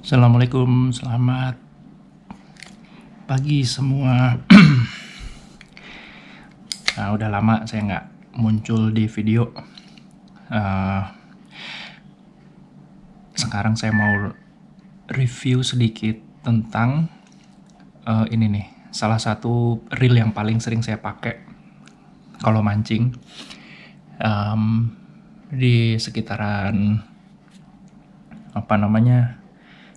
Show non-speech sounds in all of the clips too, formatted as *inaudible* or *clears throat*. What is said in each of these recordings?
Assalamualaikum, selamat pagi semua. nah, *clears throat* udah lama saya nggak muncul di video. Uh, sekarang saya mau review sedikit tentang uh, ini nih salah satu reel yang paling sering saya pakai kalau mancing um, di sekitaran apa namanya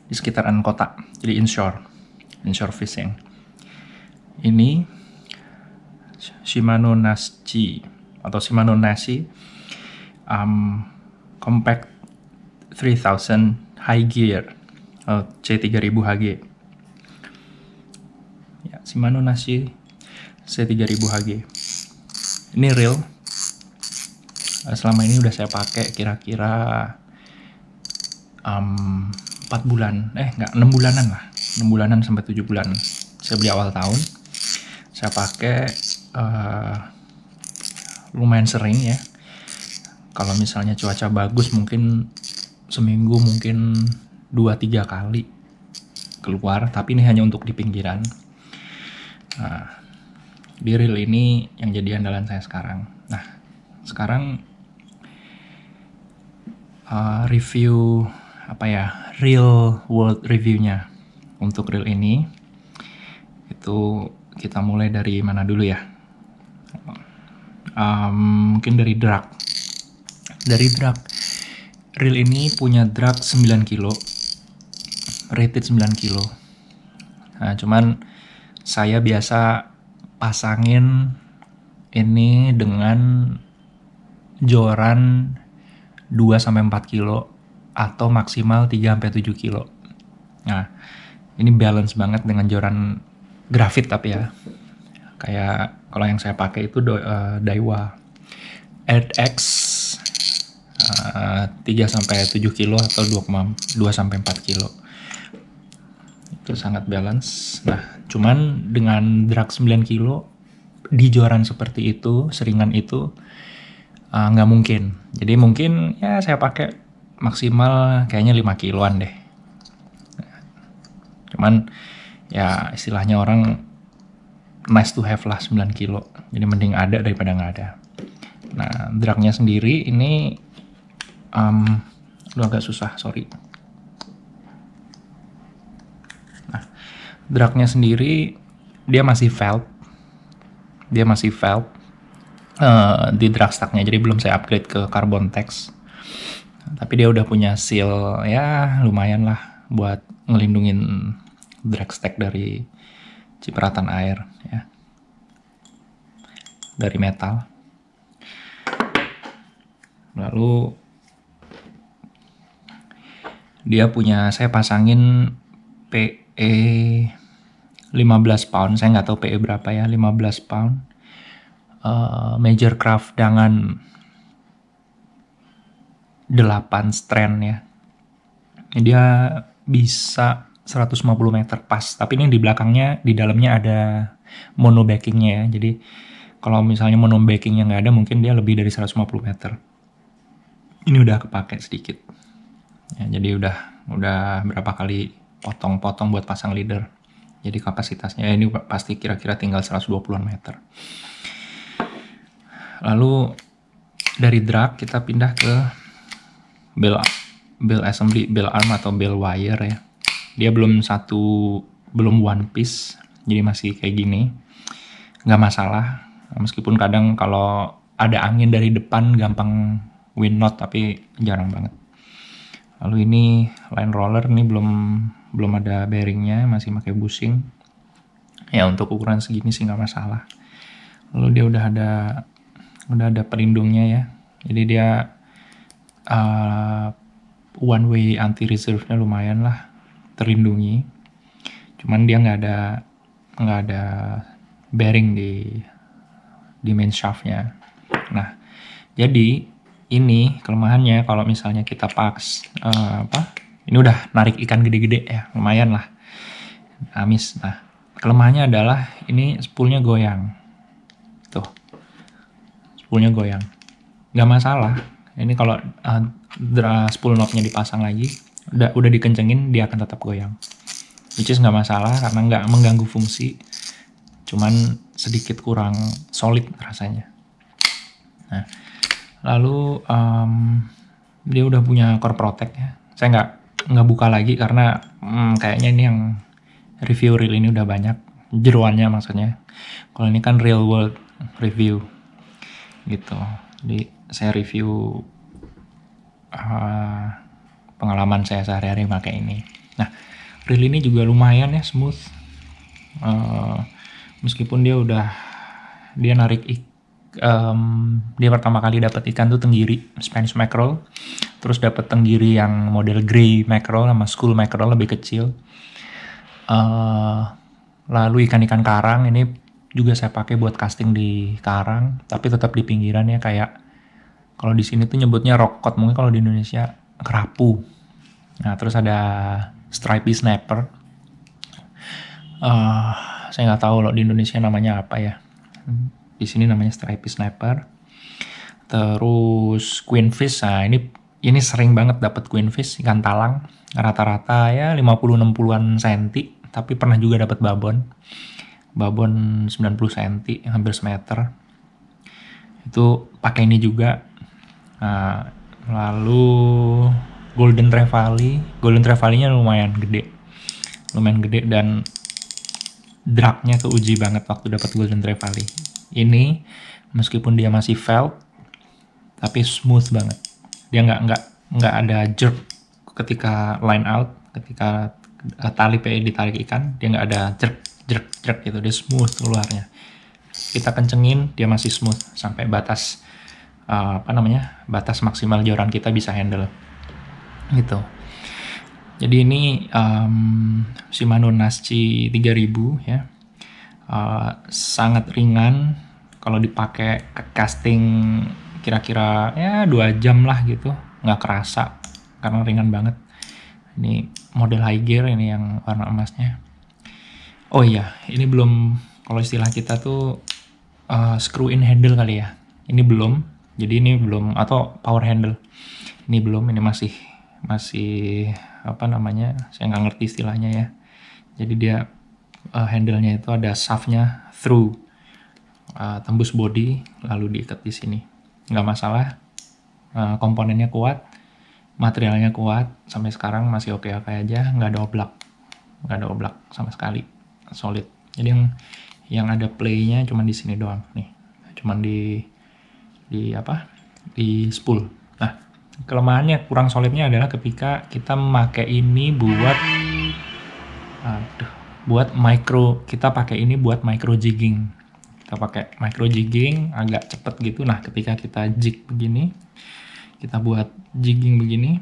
di sekitaran kota jadi inshore inshore fishing ini Shimano Nashi atau Shimano Nashi um, compact 3000 high gear Eh, C3000HG ya, Shimano Nashi C3000HG ini real eh, selama ini udah saya pakai kira-kira um, 4 bulan eh nggak 6 bulanan lah 6 bulanan sampai 7 bulan saya beli awal tahun saya pakai uh, lumayan sering ya kalau misalnya cuaca bagus mungkin seminggu mungkin dua tiga kali keluar tapi ini hanya untuk di pinggiran nah di reel ini yang jadi andalan saya sekarang nah sekarang uh, review apa ya real world reviewnya untuk reel ini itu kita mulai dari mana dulu ya um, mungkin dari drag dari drag reel ini punya drag 9 kilo rated 9 kilo nah, cuman saya biasa pasangin ini dengan joran 2 sampai 4 kilo atau maksimal 3 sampai 7 kilo. Nah, ini balance banget dengan joran grafit tapi ya. Kayak kalau yang saya pakai itu do, uh, Daiwa RX uh, 3 sampai 7 kilo atau 2,2 sampai 4 kilo itu sangat balance. Nah, cuman dengan drag 9 kilo di joran seperti itu, seringan itu eh, nggak uh, mungkin. Jadi mungkin ya saya pakai maksimal kayaknya 5 kiloan deh. Cuman ya istilahnya orang nice to have lah 9 kilo. Jadi mending ada daripada nggak ada. Nah, dragnya sendiri ini um, lu agak susah, sorry. drugnya sendiri dia masih felt dia masih felt uh, eh, di drug stacknya jadi belum saya upgrade ke carbon tax tapi dia udah punya seal ya lumayan lah buat ngelindungin drag stack dari cipratan air ya dari metal lalu dia punya saya pasangin PE 15 pound, saya nggak tahu PE berapa ya, 15 pound. Uh, major craft dengan 8 strand ya. Dia bisa 150 meter pas, tapi ini di belakangnya, di dalamnya ada mono backingnya ya. Jadi kalau misalnya mono backingnya nggak ada, mungkin dia lebih dari 150 meter. Ini udah kepake sedikit. Ya, jadi udah udah berapa kali potong-potong buat pasang leader. Jadi kapasitasnya eh, ini pasti kira-kira tinggal 120-an meter. Lalu dari drag kita pindah ke bell bell assembly, bell arm atau bell wire ya. Dia belum satu belum one piece, jadi masih kayak gini. Nggak masalah, meskipun kadang kalau ada angin dari depan gampang win not tapi jarang banget lalu ini line roller ini belum belum ada bearingnya masih pakai bushing ya untuk ukuran segini sih nggak masalah lalu dia udah ada udah ada pelindungnya ya jadi dia uh, one way anti reserve-nya lumayan lah terlindungi cuman dia nggak ada nggak ada bearing di di main shaftnya nah jadi ini kelemahannya kalau misalnya kita paks uh, eh, apa ini udah narik ikan gede-gede ya lumayan lah amis nah kelemahannya adalah ini spoolnya goyang tuh spoolnya goyang nggak masalah ini kalau uh, spool knobnya dipasang lagi udah udah dikencengin dia akan tetap goyang which is nggak masalah karena nggak mengganggu fungsi cuman sedikit kurang solid rasanya nah lalu um, dia udah punya core protect ya saya nggak nggak buka lagi karena hmm, kayaknya ini yang review real ini udah banyak jeruannya maksudnya kalau ini kan real world review gitu jadi saya review uh, pengalaman saya sehari-hari pakai ini nah real ini juga lumayan ya smooth uh, meskipun dia udah dia narik ik um, dia pertama kali dapat ikan tuh tenggiri Spanish mackerel terus dapat tenggiri yang model grey mackerel sama school mackerel lebih kecil uh, lalu ikan-ikan karang ini juga saya pakai buat casting di karang tapi tetap di pinggirannya kayak kalau di sini tuh nyebutnya rokot mungkin kalau di Indonesia kerapu nah terus ada stripey snapper uh, saya nggak tahu loh di Indonesia namanya apa ya hmm di sini namanya stripy sniper. Terus queenfish, nah ini ini sering banget dapat queenfish ikan talang rata-rata ya 50-60an senti tapi pernah juga dapat babon babon 90 senti hampir semeter itu pakai ini juga nah, lalu golden trevally golden trevally-nya lumayan gede lumayan gede dan dragnya keuji banget waktu dapat golden trevally ini meskipun dia masih felt tapi smooth banget dia nggak nggak nggak ada jerk ketika line out ketika tali PE ditarik ikan dia nggak ada jerk jerk jerk gitu dia smooth keluarnya kita kencengin dia masih smooth sampai batas uh, apa namanya batas maksimal joran kita bisa handle gitu jadi ini um, Shimano Nasci 3000 ya Eh, sangat ringan kalau dipakai ke casting kira-kira ya dua jam lah gitu nggak kerasa karena ringan banget ini model high gear ini yang warna emasnya oh iya ini belum kalau istilah kita tuh uh, screw in handle kali ya ini belum jadi ini belum atau power handle ini belum ini masih masih apa namanya saya nggak ngerti istilahnya ya jadi dia uh, handle-nya itu ada shaft-nya through uh, tembus body lalu diikat di sini nggak masalah uh, komponennya kuat materialnya kuat sampai sekarang masih oke oke -okay aja nggak ada oblak nggak ada oblak sama sekali solid jadi yang yang ada play-nya cuma di sini doang nih cuma di di apa di spool nah kelemahannya kurang solidnya adalah ketika kita memakai ini buat aduh buat micro kita pakai ini buat micro jigging kita pakai micro jigging agak cepet gitu nah ketika kita jig begini kita buat jigging begini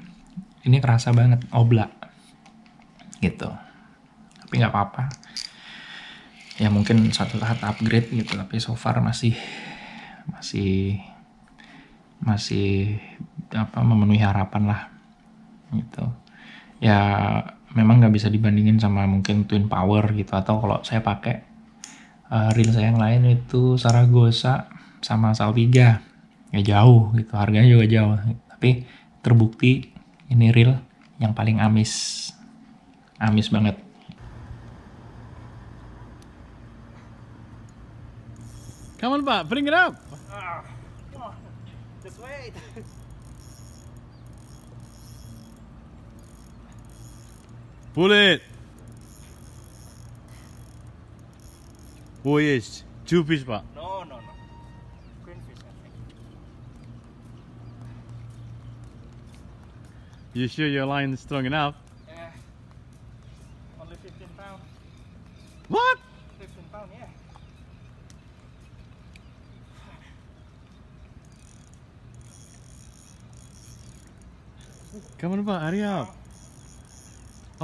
ini kerasa banget oblak gitu tapi nggak apa-apa ya mungkin satu saat upgrade gitu tapi so far masih masih masih apa memenuhi harapan lah gitu ya memang nggak bisa dibandingin sama mungkin Twin Power gitu atau kalau saya pakai uh, eh, reel saya yang lain itu Saragosa sama Salviga ya jauh gitu harganya juga jauh tapi terbukti ini reel yang paling amis amis banget Come on, Bob. Bring it up. Uh, come on. Just wait. *laughs* it. Oh yes, two fish pak. No, no, no. fish, I think. You sure your line is strong enough?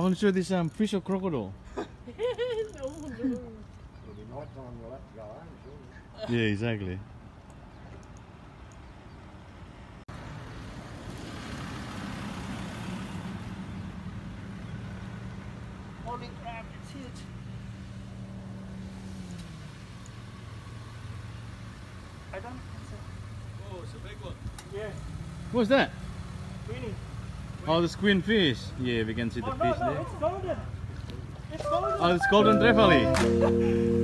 I want to show this um, fish or crocodile. no, *laughs* no. Yeah, exactly. Holy it's I don't think so. Oh, it's a big one. Yeah. What's that? Weenie. Oh, the squid fish. Yeah, we can see the oh, no, fish no, there. It's golden. It's golden. Oh, it's golden trevally.